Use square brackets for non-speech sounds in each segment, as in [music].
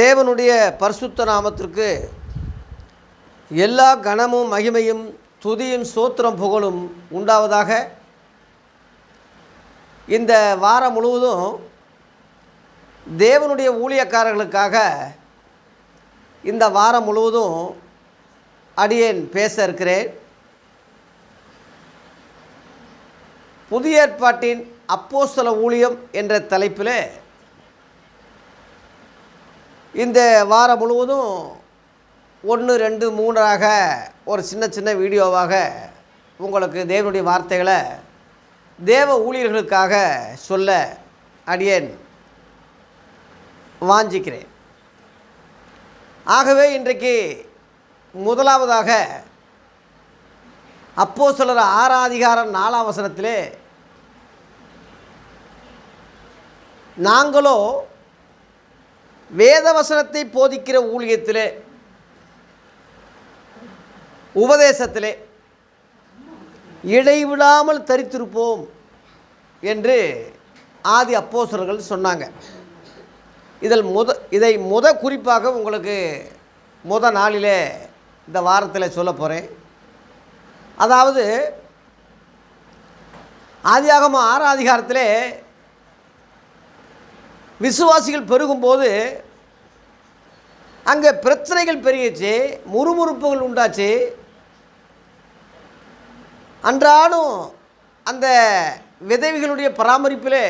தேவனுடைய பரிசுத்த நாமத்திற்கு எல்லா கனமும் மகிமையும் துதியின் சோத்திரம் புகழும் உண்டாவதாக இந்த வாரம் முழுவதும் தேவனுடைய ஊழியக்காரர்களுக்காக இந்த வாரம் முழுவதும் அடியேன் பேச இருக்கிறேன் புதிய ஏற்பாட்டின் அப்போஸ்தல ஊழியம் என்ற தலைப்பில் இந்த வாரம் முழுவதும் ஒன்று ரெண்டு மூணாக ஒரு சின்ன சின்ன வீடியோவாக உங்களுக்கு தேவனுடைய வார்த்தைகளை தேவ ஊழியர்களுக்காக சொல்ல அடியேன் வாஞ்சிக்கிறேன் ஆகவே இன்றைக்கு முதலாவதாக அப்போ சிலர் ஆறாதிகாரம் நாலாவசனத்திலே நாங்களோ வேதவசனத்தை போதிக்கிற ஊழியத்திலே உபதேசத்தில் இடைவிடாமல் தரித்திருப்போம் என்று ஆதி அப்போசர்கள் சொன்னாங்க இதில் முத இதை முத குறிப்பாக உங்களுக்கு முத நாளில் இந்த வாரத்தில் சொல்ல போகிறேன் அதாவது ஆதியாகமாக ஆறாம் அதிகாரத்திலே விசுவாசிகள் பெருகும்போது அங்கே பிரச்சனைகள் பெருகிச்சு முறுமுறுப்புகள் உண்டாச்சு அன்றாடும் அந்த விதவிகளுடைய பராமரிப்பில்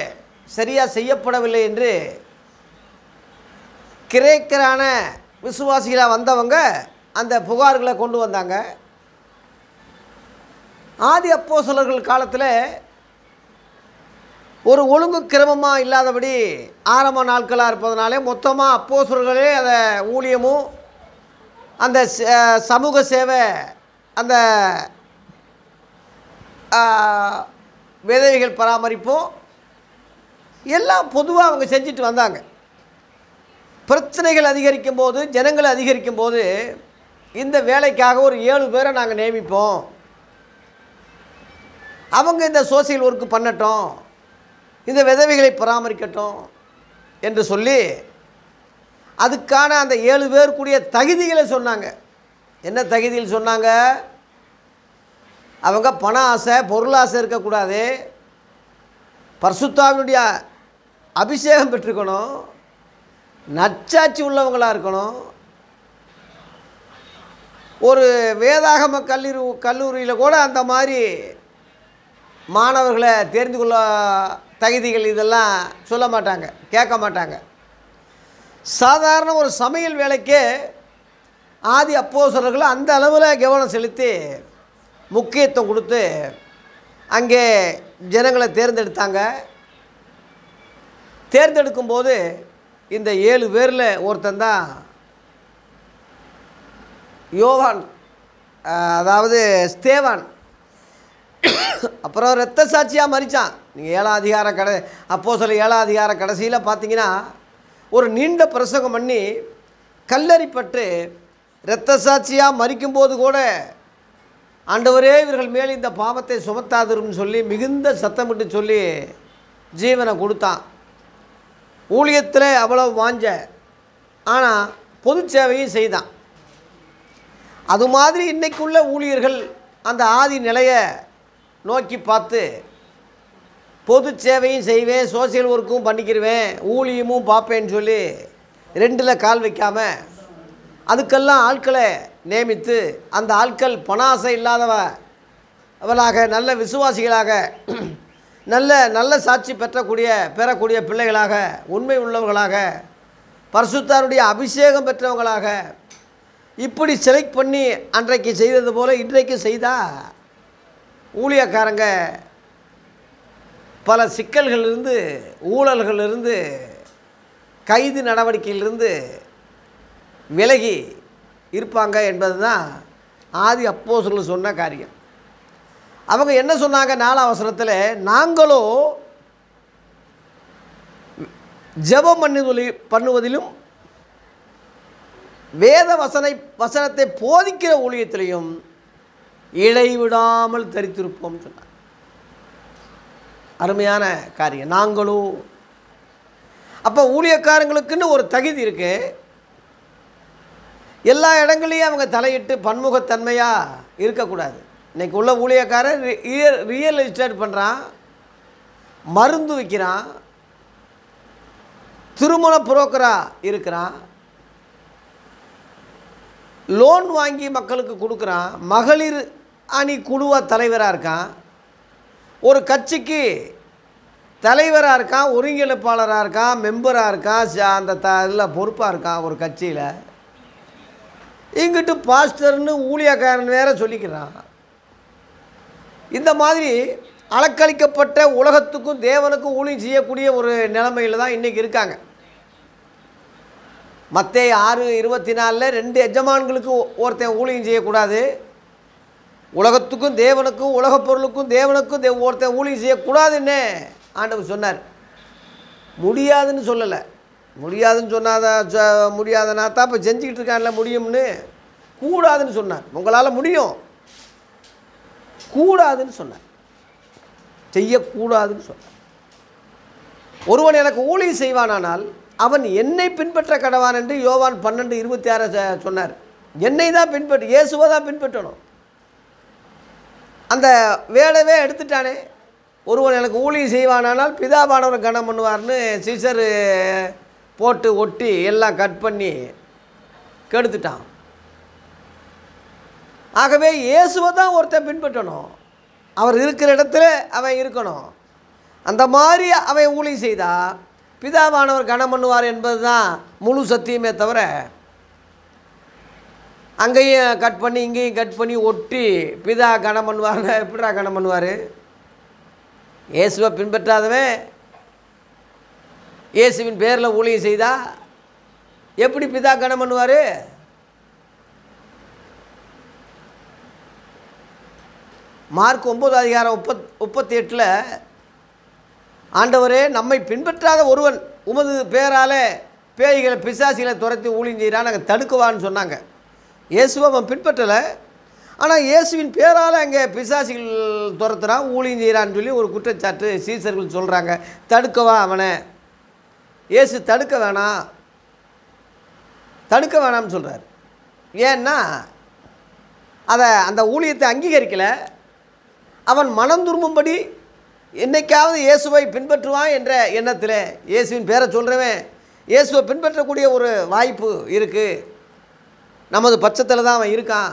சரியாக செய்யப்படவில்லை என்று கிரேக்கரான விசுவாசிகளாக வந்தவங்க அந்த புகார்களை கொண்டு வந்தாங்க ஆதி அப்போ சிலர்கள் காலத்தில் ஒரு ஒழுங்கு கிரமமாக இல்லாதபடி ஆரம்ப நாட்களாக இருப்பதனாலே மொத்தமாக அப்போசர்களே அதை ஊழியமும் அந்த சமூக சேவை அந்த விதவிகள் பராமரிப்பும் எல்லாம் பொதுவாக அவங்க செஞ்சுட்டு வந்தாங்க பிரச்சனைகள் அதிகரிக்கும் போது ஜனங்கள் அதிகரிக்கும் போது இந்த வேலைக்காக ஒரு ஏழு பேரை நாங்கள் நியமிப்போம் அவங்க இந்த சோசியல் ஒர்க்கு பண்ணட்டும் இந்த விதவைகளை பராமரிக்கட்டும் என்று சொல்லி அதுக்கான அந்த ஏழு பேர் கூடிய தகுதிகளை சொன்னாங்க என்ன தகுதியில் சொன்னாங்க அவங்க பண ஆசை பொருளாசை இருக்கக்கூடாது பர்சுத்தாவினுடைய அபிஷேகம் பெற்றுக்கணும் நச்சாட்சி உள்ளவங்களாக இருக்கணும் ஒரு வேதாகம கல்லூரி கல்லூரியில் கூட அந்த மாதிரி மாணவர்களை தெரிந்து கொள்ள தகுதிகள் இதெல்லாம் சொல்ல மாட்டாங்க கேட்க மாட்டாங்க சாதாரண ஒரு சமையல் வேலைக்கே ஆதி அப்போசர்கள் அந்த அளவில் கவனம் செலுத்தி முக்கியத்துவம் கொடுத்து அங்கே ஜனங்களை தேர்ந்தெடுத்தாங்க தேர்ந்தெடுக்கும்போது இந்த ஏழு பேரில் ஒருத்தன் தான் யோவான் அதாவது ஸ்தேவான் அப்புறம் ரத்த சாட்சியாக மறித்தான் நீங்கள் ஏழாம் அதிகார கடை அப்போ சொல்ல ஏழாம் அதிகார கடைசியில் பார்த்தீங்கன்னா ஒரு நீண்ட பிரசங்கம் பண்ணி கல்லறிப்பட்டு இரத்த சாட்சியாக மறிக்கும்போது கூட ஆண்டவரே இவர்கள் மேலே இந்த பாவத்தை சுமத்தாதிரும்னு சொல்லி மிகுந்த சத்தமிட்டு சொல்லி ஜீவனை கொடுத்தான் ஊழியத்தில் அவ்வளோ வாஞ்ச ஆனால் பொது சேவையும் செய்தான் அது மாதிரி இன்றைக்குள்ள ஊழியர்கள் அந்த ஆதி நிலையை நோக்கி பார்த்து பொது சேவையும் செய்வேன் சோசியல் ஒர்க்கும் பண்ணிக்கிடுவேன் ஊழியமும் பார்ப்பேன்னு சொல்லி ரெண்டில் கால் வைக்காமல் அதுக்கெல்லாம் ஆட்களை நியமித்து அந்த ஆட்கள் பணாசை இல்லாதவ அவளாக நல்ல விசுவாசிகளாக நல்ல நல்ல சாட்சி பெற்றக்கூடிய பெறக்கூடிய பிள்ளைகளாக உண்மை உள்ளவர்களாக பரசுத்தாருடைய அபிஷேகம் பெற்றவங்களாக இப்படி செலக்ட் பண்ணி அன்றைக்கு செய்தது போல் இன்றைக்கு செய்தால் ஊழியக்காரங்க பல சிக்கல்களிலிருந்து ஊழல்களிலிருந்து கைது நடவடிக்கையிலிருந்து விலகி இருப்பாங்க என்பது தான் ஆதி அப்போ சொல்ல சொன்ன காரியம் அவங்க என்ன சொன்னாங்க நாலு அவசரத்தில் நாங்களும் ஜபம் பண்ணுவதில் பண்ணுவதிலும் வேத வசனை வசனத்தை போதிக்கிற ஊழியத்திலையும் இடைவிடாமல் தரித்திருப்போம் சொன்னார் அருமையான காரியம் நாங்களும் அப்போ ஊழியக்காரங்களுக்குன்னு ஒரு தகுதி இருக்கு எல்லா இடங்களையும் அவங்க தலையிட்டு பன்முகத்தன்மையாக இருக்கக்கூடாது இன்றைக்கி உள்ள ஊழியக்காரன் ரியல் ரியல் எஸ்டேட் பண்ணுறான் மருந்து விற்கிறான் திருமண புரோக்கராக இருக்கிறான் லோன் வாங்கி மக்களுக்கு கொடுக்குறான் மகளிர் அணி குழுவாக தலைவராக இருக்கான் ஒரு கட்சிக்கு தலைவராக இருக்கான் ஒருங்கிணைப்பாளராக இருக்கான் மெம்பராக இருக்கான் அந்த த இதில் பொறுப்பாக இருக்கான் ஒரு கட்சியில் இங்கிட்டு பாஸ்டர்னு ஊழியக்காரன் வேற சொல்லிக்கிறான் இந்த மாதிரி அலக்கழிக்கப்பட்ட உலகத்துக்கும் தேவனுக்கும் ஊழியம் செய்யக்கூடிய ஒரு நிலைமையில் தான் இன்றைக்கி இருக்காங்க மற்ற ஆறு இருபத்தி நாலில் ரெண்டு எஜமான்களுக்கு ஒருத்தன் ஊழியம் செய்யக்கூடாது உலகத்துக்கும் தேவனுக்கும் உலக பொருளுக்கும் தேவனுக்கும் ஒருத்தர் ஒருத்தன் செய்யக்கூடாது என்ன ஆண்டவர் சொன்னார் முடியாதுன்னு சொல்லலை முடியாதுன்னு சொன்னாதான் முடியாதனா தான் இப்போ செஞ்சுக்கிட்டு இருக்கான்ல முடியும்னு கூடாதுன்னு சொன்னார் உங்களால் முடியும் கூடாதுன்னு சொன்னார் செய்யக்கூடாதுன்னு சொன்னார் ஒருவன் எனக்கு ஊழியம் செய்வானானால் அவன் என்னை பின்பற்ற கடவான் என்று யோவான் பன்னெண்டு இருபத்தி ஆறு சொன்னார் என்னை தான் பின்பற்று இயேசுவை தான் பின்பற்றணும் அந்த வேலைவே எடுத்துட்டானே ஒருவன் எனக்கு ஊழி செய்வானானால் பிதாபானவர் கணம் பண்ணுவார்னு சிசர் போட்டு ஒட்டி எல்லாம் கட் பண்ணி கெடுத்துட்டான் ஆகவே இயேசுவை தான் ஒருத்தன் பின்பற்றணும் அவர் இருக்கிற இடத்துல அவன் இருக்கணும் அந்த மாதிரி அவன் ஊழி செய்தா பிதாவானவர் கனம் பண்ணுவார் என்பது தான் முழு சத்தியமே தவிர அங்கேயும் கட் பண்ணி இங்கேயும் கட் பண்ணி ஒட்டி பிதா கணம் பண்ணுவார் எப்படா கணம் பண்ணுவார் இயேசுவை பின்பற்றாதவன் இயேசுவின் பேரில் ஊழியம் செய்தா எப்படி பிதா கணம் பண்ணுவார் மார்க் ஒம்பது அதிகாரம் முப்பத் முப்பத்தி எட்டில் ஆண்டவரே நம்மை பின்பற்றாத ஒருவன் உமது பேரால் பேய்களை பிசாசிகளை துரத்தி ஊழியம் செய்கிறான் நாங்கள் தடுக்குவான்னு சொன்னாங்க இயேசுவை அவன் பின்பற்றலை ஆனால் இயேசுவின் பேரால் அங்கே பிசாசிகள் துரத்துறான் ஊழியம் செய்கிறான்னு சொல்லி ஒரு குற்றச்சாட்டு சீசர்கள் சொல்கிறாங்க தடுக்கவா அவனை இயேசு தடுக்க வேணாம் தடுக்க வேணாம்னு சொல்கிறார் ஏன்னா அதை அந்த ஊழியத்தை அங்கீகரிக்கலை அவன் மனம் துரும்பும்படி என்றைக்காவது இயேசுவை பின்பற்றுவான் என்ற எண்ணத்தில் இயேசுவின் பேரை சொல்கிறவன் இயேசுவை பின்பற்றக்கூடிய ஒரு வாய்ப்பு இருக்குது நமது பட்சத்தில் தான் அவன் இருக்கான்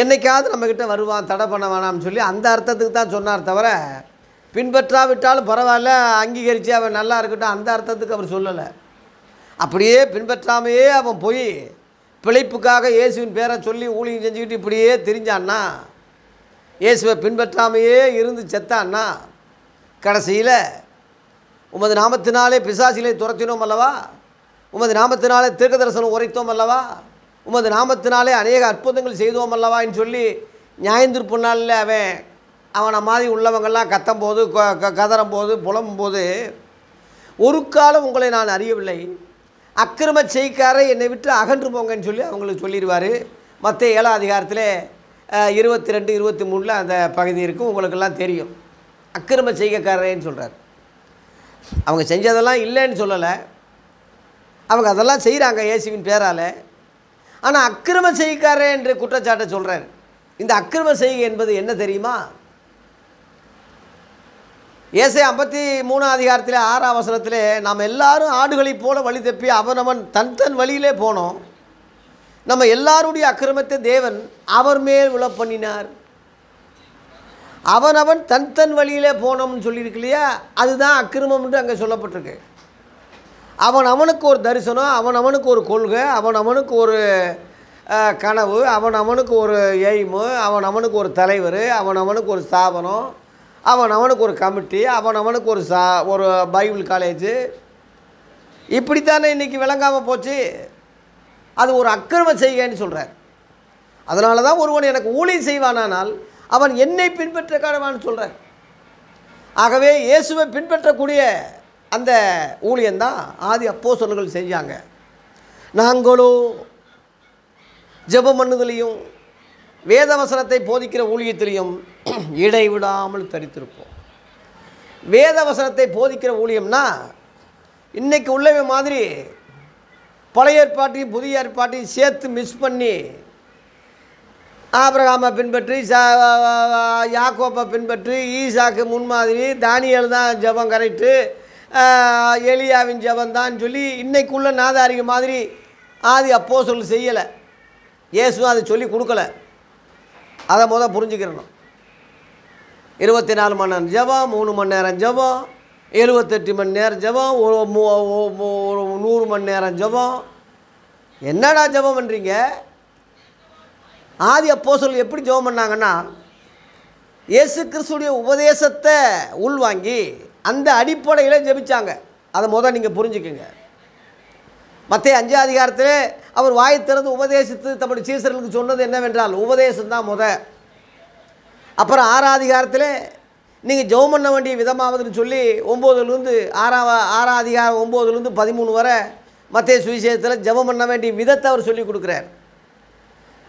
என்றைக்காவது நம்மக்கிட்ட வருவான் தடை பண்ண வேணாம்னு சொல்லி அந்த அர்த்தத்துக்கு தான் சொன்னார் தவிர பின்பற்றாவிட்டாலும் பரவாயில்ல அங்கீகரித்து அவன் நல்லா இருக்கட்டும் அந்த அர்த்தத்துக்கு அவர் சொல்லலை அப்படியே பின்பற்றாமையே அவன் போய் பிழைப்புக்காக இயேசுவின் பேரை சொல்லி ஊழியம் செஞ்சுக்கிட்டு இப்படியே தெரிஞ்சான்னா இயேசுவை பின்பற்றாமையே இருந்து செத்தான்னா கடைசியில் உமது நாமத்தினாலே பிசாசிலே துரத்தினோம் அல்லவா உமது நாமத்தினாலே தீர்க்க தரிசனம் உரைத்தோம் அல்லவா உமது நாமத்தினாலே அநேக அற்புதங்கள் செய்தோம் அல்லவான்னு சொல்லி ஞாயிந்திருப்பு நாளில் அவன் அவனை மாதிரி உள்ளவங்கள்லாம் கத்தம்போது கதறும் போது போது ஒரு காலம் உங்களை நான் அறியவில்லை அக்கிரம செய்காரை என்னை விட்டு அகன்று போங்கன்னு சொல்லி அவங்களுக்கு சொல்லிடுவார் மற்ற ஏழாம் அதிகாரத்தில் இருபத்தி ரெண்டு இருபத்தி மூணில் அந்த பகுதி இருக்கும் உங்களுக்கெல்லாம் தெரியும் அக்கிரம செய்கைக்காரரேன்னு சொல்கிறார் அவங்க செஞ்சதெல்லாம் இல்லைன்னு சொல்லலை அவங்க அதெல்லாம் செய்கிறாங்க இயேசுவின் பேரால் ஆனால் அக்கிரம செய்காரே என்று குற்றச்சாட்டை சொல்கிறேன் இந்த அக்கிரம செய்கை என்பது என்ன தெரியுமா ஏசை ஐம்பத்தி மூணாம் அதிகாரத்தில் ஆறாம் அவசரத்தில் நாம் எல்லாரும் ஆடுகளைப் போல வழி தப்பி அவனவன் தன் தன் வழியிலே போனோம் நம்ம எல்லாருடைய அக்கிரமத்தை தேவன் அவர் மேல் விழ பண்ணினார் அவனவன் தன் தன் வழியிலே போனோம்னு சொல்லியிருக்கு இல்லையா அதுதான் அக்கிரமம்னு அங்கே சொல்லப்பட்டிருக்கு அவன் அவனுக்கு ஒரு தரிசனம் அவன் அவனுக்கு ஒரு கொள்கை அவன் அவனுக்கு ஒரு கனவு அவன் அவனுக்கு ஒரு எய்மு அவன் அவனுக்கு ஒரு தலைவர் அவன் அவனுக்கு ஒரு ஸ்தாபனம் அவன் அவனுக்கு ஒரு கமிட்டி அவன் அவனுக்கு ஒரு சா ஒரு பைபிள் காலேஜு இப்படித்தானே இன்றைக்கி விளங்காமல் போச்சு அது ஒரு அக்கிரம செய்கைன்னு சொல்கிறார் அதனால தான் ஒருவன் எனக்கு ஊழியம் செய்வானானால் அவன் என்னை பின்பற்ற காணவான்னு சொல்கிறார் ஆகவே இயேசுவை பின்பற்றக்கூடிய அந்த ஊழியந்தான் ஆதி அப்போ சொல்லங்கள் செஞ்சாங்க நாங்களோ ஜபம் மண்ணுதலையும் வேதவசனத்தை போதிக்கிற ஊழியத்திலையும் [clears throat] இடைவிடாமல் தரித்திருப்போம் வேதவசனத்தை போதிக்கிற ஊழியம்னா இன்றைக்கு உள்ளவே மாதிரி பழைய ஏற்பாட்டையும் புதிய ஏற்பாட்டையும் சேர்த்து மிஸ் பண்ணி ஆபிரகாமை பின்பற்றி யாக்கோப்பை பின்பற்றி ஈசாக்கு முன்மாதிரி தானியல் தான் ஜபம் கரெக்டு எலியாவின் ஜபந்தான் சொல்லி இன்னைக்குள்ள நாதாரிக மாதிரி ஆதி அப்போ சொல் செய்யலை இயேசுவும் அதை சொல்லி கொடுக்கல அதை முதல் புரிஞ்சுக்கிறணும் இருபத்தி நாலு மணி நேரம் ஜபம் மூணு மணி நேரம் ஜபம் எழுபத்தெட்டு மணி நேரம் ஜபம் ஒரு நூறு மணி நேரம் ஜபம் என்னடா ஜபம் பண்ணுறீங்க ஆதி அப்போ சொல் எப்படி ஜபம் பண்ணாங்கன்னா இயேசு கிறிஸ்துடைய உபதேசத்தை உள்வாங்கி அந்த அடிப்படையில் ஜெபிச்சாங்க அதை முதல் நீங்கள் புரிஞ்சுக்குங்க மற்ற அஞ்சு அதிகாரத்தில் அவர் வாய் திறந்து உபதேசித்து தம்முடைய சீசர்களுக்கு சொன்னது என்னவென்றால் உபதேசம்தான் முத அப்புறம் ஆறாம் அதிகாரத்தில் நீங்கள் ஜெபம் பண்ண வேண்டிய விதமாவதுன்னு சொல்லி ஒம்போதுலேருந்து ஆறாவ ஆறாம் அதிகாரம் ஒம்போதுலேருந்து பதிமூணு வரை மத்திய சுவிசேஷத்தில் ஜெபம் பண்ண வேண்டிய விதத்தை அவர் சொல்லி கொடுக்குறார்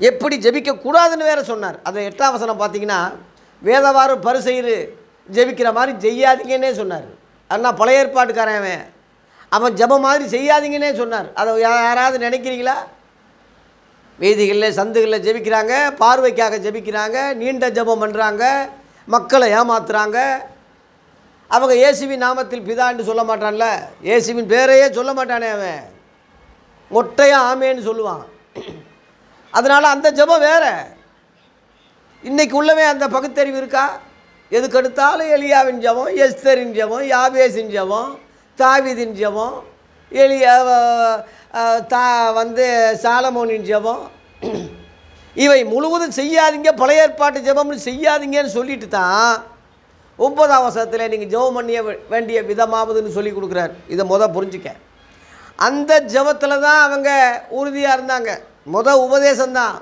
எப்படி ஜபிக்கக்கூடாதுன்னு வேற சொன்னார் அதை எட்டாம் வசனம் பார்த்தீங்கன்னா வேதவாறு பரிசெயிறு ஜெபிக்கிற மாதிரி செய்யாதீங்கன்னே சொன்னார் அண்ணா பழைய ஏற்பாட்டுக்காரன் அவன் அவன் ஜபம் மாதிரி செய்யாதீங்கன்னே சொன்னார் அதை யாராவது நினைக்கிறீங்களா வீதிகளில் சந்துகளில் ஜெபிக்கிறாங்க பார்வைக்காக ஜெபிக்கிறாங்க நீண்ட ஜபம் பண்ணுறாங்க மக்களை ஏமாத்துறாங்க அவங்க இயேசுவின் நாமத்தில் பிதான்னு சொல்ல மாட்டான்ல இயேசுவின் பேரையே சொல்ல மாட்டானே அவன் மொட்டையாக ஆமேன்னு சொல்லுவான் அதனால் அந்த ஜபம் வேறு இன்றைக்கு உள்ளவே அந்த பகுத்தறிவு இருக்கா எதுக்கெடுத்தாலும் எலியாவின் ஜபம் எஸ்தரின் ஜபம் யாபேசின் ஜபம் தாவிதின் ஜபம் எலியா தா வந்து சாலமோனின் ஜபம் இவை முழுவதும் செய்யாதீங்க பழைய ஏற்பாட்டு ஜபம்னு செய்யாதீங்கன்னு சொல்லிட்டு தான் ஒன்பதாம் வசத்தில் நீங்கள் ஜெபம் பண்ணிய வேண்டிய விதமாவதுன்னு சொல்லி கொடுக்குறாரு இதை மொதல் புரிஞ்சுக்க அந்த ஜபத்தில் தான் அவங்க உறுதியாக இருந்தாங்க மொதல் உபதேசம்தான்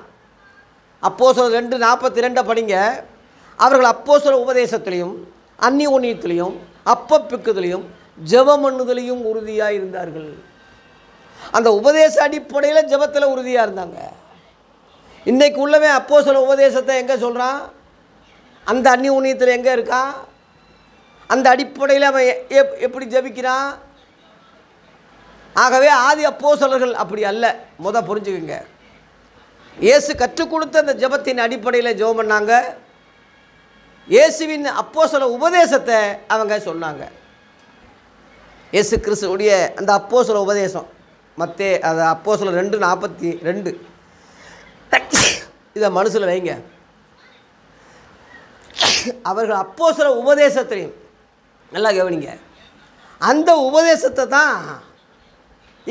அப்போது ரெண்டு நாற்பத்தி ரெண்டை படிங்க அவர்கள் அப்போ சொல்ல உபதேசத்திலையும் அந்நியோன்னியத்திலையும் அப்பப்பிக்குதலையும் ஜபம் பண்ணுதலையும் உறுதியாக இருந்தார்கள் அந்த உபதேச அடிப்படையில் ஜபத்தில் உறுதியாக இருந்தாங்க இன்றைக்கு உள்ளவே அப்போ சொல்ல உபதேசத்தை எங்கே சொல்கிறான் அந்த அந்நிய ஊனியத்தில் எங்கே இருக்கான் அந்த அடிப்படையில் அவன் எப் எப்படி ஜபிக்கிறான் ஆகவே ஆதி அப்போ சிலர்கள் அப்படி அல்ல முத புரிஞ்சுக்குங்க இயேசு கற்றுக் கொடுத்த அந்த ஜபத்தின் அடிப்படையில் ஜெபம் பண்ணாங்க இயேசுவின் அப்போ சொல்ல உபதேசத்தை அவங்க சொன்னாங்க இயேசு கிறிஸ்துடைய அந்த அப்போ சொல்ல உபதேசம் மற்றே அது அப்போ சொல்ல ரெண்டு நாற்பத்தி ரெண்டு இதை மனசில் வைங்க அவர்கள் அப்போ சொல்ல உபதேசத்தையும் நல்லா கவனிங்க அந்த உபதேசத்தை தான்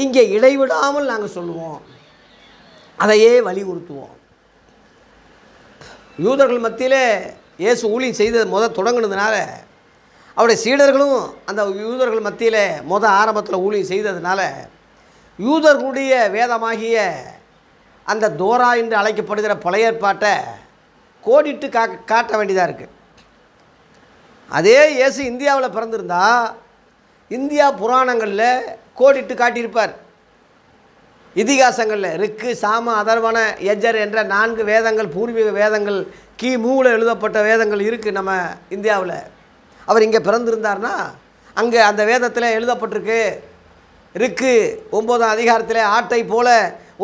இங்கே இடைவிடாமல் நாங்கள் சொல்லுவோம் அதையே வலியுறுத்துவோம் யூதர்கள் மத்தியில் இயேசு ஊழியம் செய்தது முத தொடங்கினதுனால அவருடைய சீடர்களும் அந்த யூதர்கள் மத்தியில் முத ஆரம்பத்தில் ஊழியம் செய்ததுனால யூதர்களுடைய வேதமாகிய அந்த தோரா என்று அழைக்கப்படுகிற பழைய ஏற்பாட்டை கோடிட்டு கா காட்ட வேண்டியதாக இருக்குது அதே இயேசு இந்தியாவில் பிறந்திருந்தால் இந்தியா புராணங்களில் கோடிட்டு காட்டியிருப்பார் இதிகாசங்களில் ரிக்கு சாம அதர்வன எஜர் என்ற நான்கு வேதங்கள் பூர்வீக வேதங்கள் மூவில் எழுதப்பட்ட வேதங்கள் இருக்குது நம்ம இந்தியாவில் அவர் இங்கே பிறந்திருந்தார்னா அங்கே அந்த வேதத்தில் எழுதப்பட்டிருக்கு ரிக்கு ஒம்போதாம் அதிகாரத்தில் ஆட்டை போல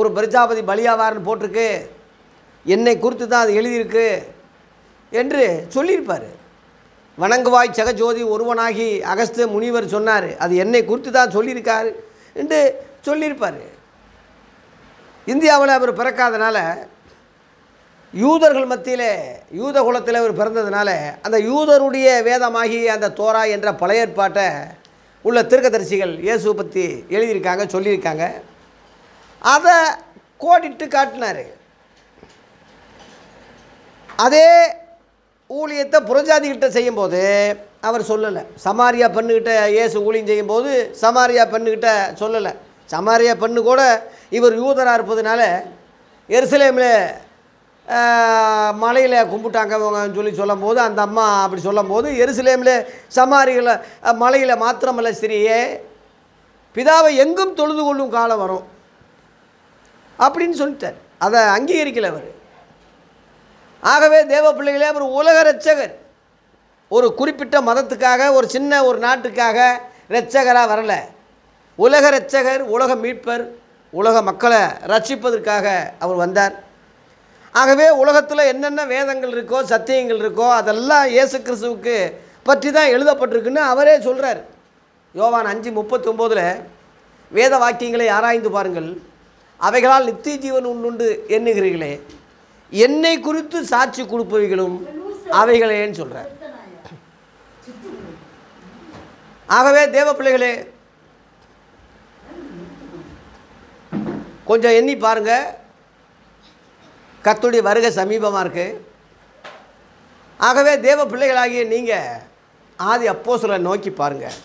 ஒரு பிரஜாபதி பலியாவார்னு போட்டிருக்கு என்னை குறித்து தான் அது எழுதியிருக்கு என்று சொல்லியிருப்பார் வணங்குவாய் சகஜோதி ஒருவனாகி அகஸ்து முனிவர் சொன்னார் அது என்னை குறித்து தான் சொல்லியிருக்கார் என்று சொல்லியிருப்பார் இந்தியாவில் அவர் பிறக்காதனால யூதர்கள் மத்தியில் யூத குலத்தில் அவர் பிறந்ததுனால அந்த யூதருடைய வேதமாகி அந்த தோரா என்ற பழைய ஏற்பாட்டை உள்ள திருக்கதரிசிகள் இயேசு பற்றி எழுதியிருக்காங்க சொல்லியிருக்காங்க அதை கோடிட்டு காட்டினார் அதே ஊழியத்தை புரஞ்சாதிகிட்ட செய்யும்போது அவர் சொல்லலை சமாரியா பெண்ணுக்கிட்ட இயேசு ஊழியம் செய்யும்போது சமாரியா பெண்ணுக்கிட்ட சொல்லலை சமாரியா பெண்ணு கூட இவர் யூதராக இருப்பதுனால எருசலேமில் மலையில் கும்பிட்டாங்க சொல்லி சொல்லும்போது அந்த அம்மா அப்படி சொல்லும்போது எருசலேமில் சமாரிகளை மலையில் மாத்திரமல்ல ஸ்திரியே பிதாவை எங்கும் தொழுது கொள்ளும் காலம் வரும் அப்படின்னு சொல்லிட்டார் அதை அங்கீகரிக்கல அவர் ஆகவே தேவ பிள்ளைகளே அவர் உலக ரட்சகர் ஒரு குறிப்பிட்ட மதத்துக்காக ஒரு சின்ன ஒரு நாட்டுக்காக ரட்சகராக வரலை உலக ரட்சகர் உலக மீட்பர் உலக மக்களை ரட்சிப்பதற்காக அவர் வந்தார் ஆகவே உலகத்தில் என்னென்ன வேதங்கள் இருக்கோ சத்தியங்கள் இருக்கோ அதெல்லாம் இயேசு கிறிஸ்துவுக்கு பற்றி தான் எழுதப்பட்டிருக்குன்னு அவரே சொல்கிறார் யோவான் அஞ்சு ஒம்போதில் வேத வாக்கியங்களை ஆராய்ந்து பாருங்கள் அவைகளால் நித்திய ஜீவன் உண்டுண்டு எண்ணுகிறீர்களே என்னை குறித்து சாட்சி கொடுப்பவைகளும் அவைகளேன்னு சொல்கிறார் ஆகவே தேவ பிள்ளைகளே கொஞ்சம் எண்ணி பாருங்கள் கத்துடைய வருகை சமீபமாக இருக்குது ஆகவே தேவ பிள்ளைகளாகிய நீங்கள் ஆதி அப்போ சில நோக்கி பாருங்கள்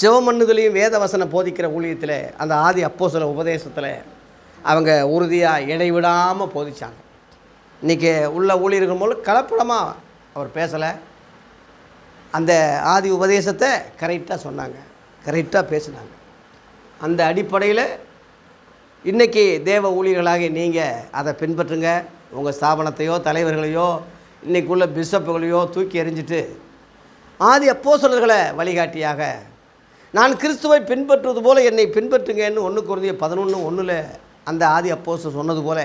சிவமண்ணுதலையும் வேதவசனம் போதிக்கிற ஊழியத்தில் அந்த ஆதி அப்போ சில உபதேசத்தில் அவங்க உறுதியாக இடைவிடாமல் போதித்தாங்க இன்றைக்கி உள்ள ஊழியர்கள் மூலம் கலப்படமாக அவர் பேசலை அந்த ஆதி உபதேசத்தை கரெக்டாக சொன்னாங்க கரெக்டாக பேசினாங்க அந்த அடிப்படையில் இன்றைக்கி தேவ ஊழியர்களாக நீங்கள் அதை பின்பற்றுங்க உங்கள் ஸ்தாபனத்தையோ தலைவர்களையோ இன்றைக்குள்ள பிஷப்புகளையோ தூக்கி எறிஞ்சிட்டு ஆதி அப்போ சொல்கிறதுகளை வழிகாட்டியாக நான் கிறிஸ்துவை பின்பற்றுவது போல் என்னை பின்பற்றுங்கன்னு ஒன்று குறைஞ்ச பதினொன்று ஒன்றில் அந்த ஆதி அப்போ சொன்னது போல்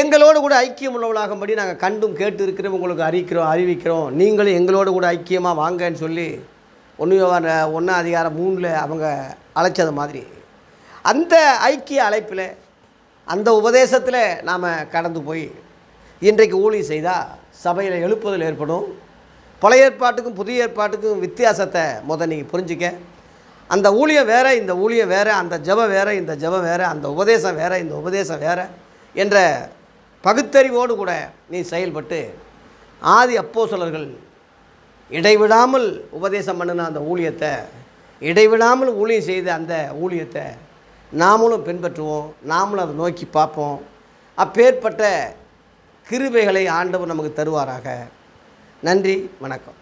எங்களோடு கூட ஐக்கியம் உள்ளவளாகும்படி நாங்கள் கண்டும் கேட்டு இருக்கிறோம் உங்களுக்கு அறிவிக்கிறோம் அறிவிக்கிறோம் நீங்களும் எங்களோடு கூட ஐக்கியமாக வாங்கன்னு சொல்லி ஒன்று ஒன்றாம் அதிகாரம் மூணில் அவங்க அழைச்சது மாதிரி அந்த ஐக்கிய அழைப்பில் அந்த உபதேசத்தில் நாம் கடந்து போய் இன்றைக்கு ஊழி செய்தால் சபையில் எழுப்புதல் ஏற்படும் பழைய ஏற்பாட்டுக்கும் புதிய ஏற்பாட்டுக்கும் வித்தியாசத்தை முதல் நீங்கள் புரிஞ்சிக்க அந்த ஊழியம் வேறு இந்த ஊழியம் வேறு அந்த ஜபம் வேறு இந்த ஜபம் வேறு அந்த உபதேசம் வேறு இந்த உபதேசம் வேறு என்ற பகுத்தறிவோடு கூட நீ செயல்பட்டு ஆதி அப்போ சிலர்கள் இடைவிடாமல் உபதேசம் பண்ணின அந்த ஊழியத்தை இடைவிடாமல் ஊழியம் செய்த அந்த ஊழியத்தை நாமளும் பின்பற்றுவோம் நாமளும் அதை நோக்கி பார்ப்போம் அப்பேற்பட்ட கிருபைகளை ஆண்டவர் நமக்கு தருவாராக நன்றி வணக்கம்